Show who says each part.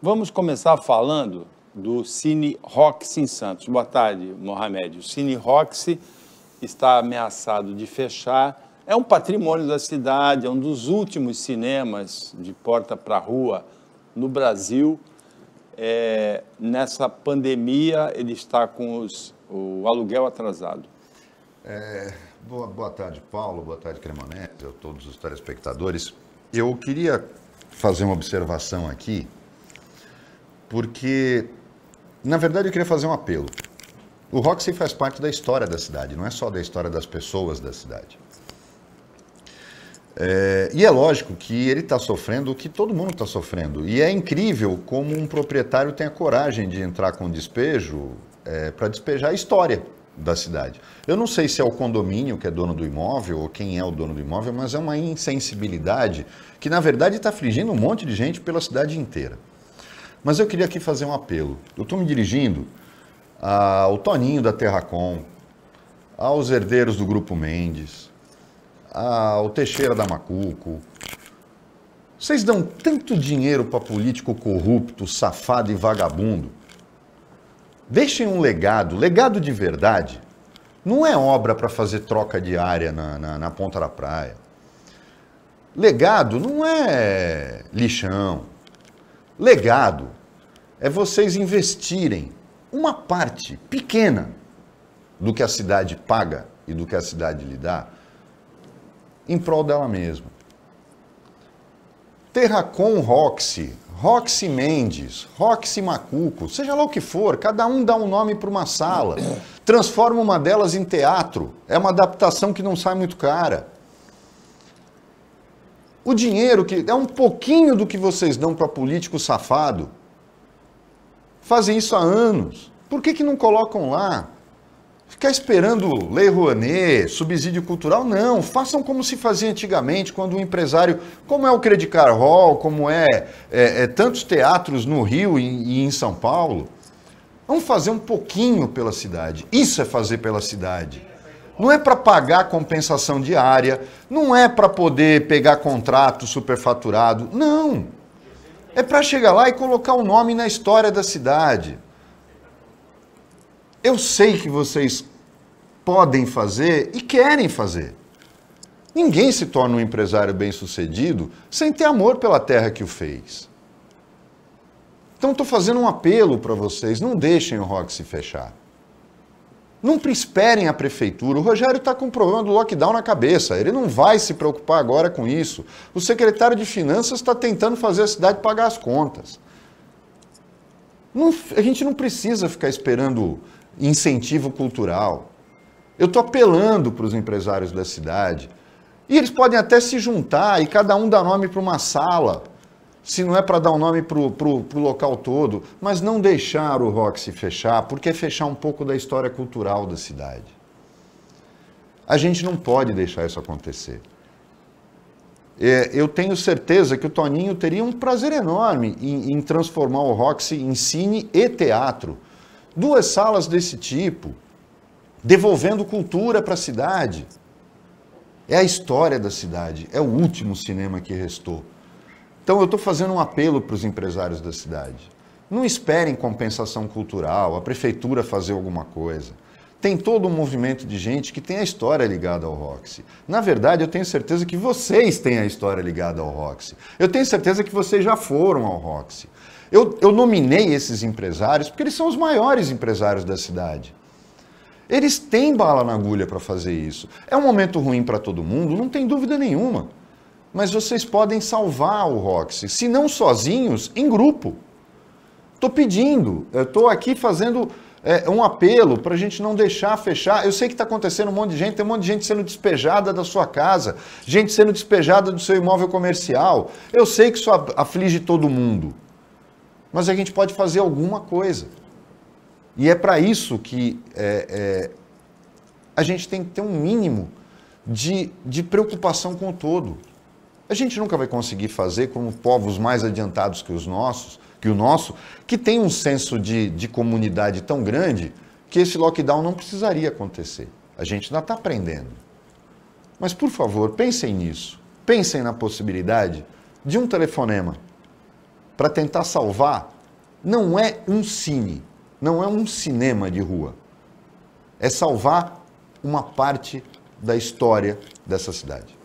Speaker 1: Vamos começar falando do Cine Roxy em Santos. Boa tarde, Mohamed. O Cine Roxy está ameaçado de fechar. É um patrimônio da cidade, é um dos últimos cinemas de porta para rua no Brasil. É, nessa pandemia, ele está com os, o aluguel atrasado. É, Boa, boa tarde, Paulo. Boa tarde, Cremonese, a todos os telespectadores. Eu queria fazer uma observação aqui, porque, na verdade, eu queria fazer um apelo. O Roxy faz parte da história da cidade, não é só da história das pessoas da cidade. É, e é lógico que ele está sofrendo o que todo mundo está sofrendo. E é incrível como um proprietário tem a coragem de entrar com despejo é, para despejar a história da cidade. Eu não sei se é o condomínio que é dono do imóvel ou quem é o dono do imóvel, mas é uma insensibilidade que, na verdade, está afligindo um monte de gente pela cidade inteira. Mas eu queria aqui fazer um apelo. Eu estou me dirigindo ao Toninho da Terracom, aos herdeiros do Grupo Mendes, ao Teixeira da Macuco. Vocês dão tanto dinheiro para político corrupto, safado e vagabundo deixem um legado. Legado de verdade não é obra para fazer troca diária na, na, na ponta da praia. Legado não é lixão. Legado é vocês investirem uma parte pequena do que a cidade paga e do que a cidade lhe dá em prol dela mesma. Terracon Roxy, Roxy Mendes, Roxy Macuco, seja lá o que for, cada um dá um nome para uma sala. Transforma uma delas em teatro. É uma adaptação que não sai muito cara. O dinheiro que é um pouquinho do que vocês dão para político safado. Fazem isso há anos. Por que, que não colocam lá? Ficar esperando lei Rouanet, subsídio cultural, não. Façam como se fazia antigamente, quando um empresário, como é o Credicar Hall, como é, é, é tantos teatros no Rio e, e em São Paulo. Vamos fazer um pouquinho pela cidade. Isso é fazer pela cidade. Não é para pagar compensação diária, não é para poder pegar contrato superfaturado, não. É para chegar lá e colocar o um nome na história da cidade eu sei que vocês podem fazer e querem fazer. Ninguém se torna um empresário bem-sucedido sem ter amor pela terra que o fez. Então, estou fazendo um apelo para vocês: não deixem o rock se fechar. Não esperem a prefeitura. O Rogério está com um problema do lockdown na cabeça. Ele não vai se preocupar agora com isso. O secretário de Finanças está tentando fazer a cidade pagar as contas. Não, a gente não precisa ficar esperando incentivo cultural. Eu estou apelando para os empresários da cidade. E eles podem até se juntar e cada um dar nome para uma sala, se não é para dar um nome para o local todo, mas não deixar o rock se fechar, porque é fechar um pouco da história cultural da cidade. A gente não pode deixar isso acontecer. É, eu tenho certeza que o Toninho teria um prazer enorme em, em transformar o Roxy em cine e teatro duas salas desse tipo, devolvendo cultura para a cidade. É a história da cidade, é o último cinema que restou. Então eu estou fazendo um apelo para os empresários da cidade. Não esperem compensação cultural, a prefeitura fazer alguma coisa. Tem todo um movimento de gente que tem a história ligada ao Roxy. Na verdade, eu tenho certeza que vocês têm a história ligada ao Roxy. Eu tenho certeza que vocês já foram ao Roxy. Eu, eu nominei esses empresários porque eles são os maiores empresários da cidade. Eles têm bala na agulha para fazer isso. É um momento ruim para todo mundo, não tem dúvida nenhuma. Mas vocês podem salvar o Roxy, se não sozinhos, em grupo. Estou pedindo, estou aqui fazendo é, um apelo para a gente não deixar fechar. Eu sei que está acontecendo um monte de gente, tem um monte de gente sendo despejada da sua casa, gente sendo despejada do seu imóvel comercial. Eu sei que isso aflige todo mundo mas a gente pode fazer alguma coisa. E é para isso que é, é, a gente tem que ter um mínimo de, de preocupação com o todo. A gente nunca vai conseguir fazer como povos mais adiantados que os nossos, que o nosso, que tem um senso de, de comunidade tão grande que esse lockdown não precisaria acontecer. A gente ainda está aprendendo. Mas, por favor, pensem nisso. Pensem na possibilidade de um telefonema para tentar salvar, não é um cine, não é um cinema de rua. É salvar uma parte da história dessa cidade.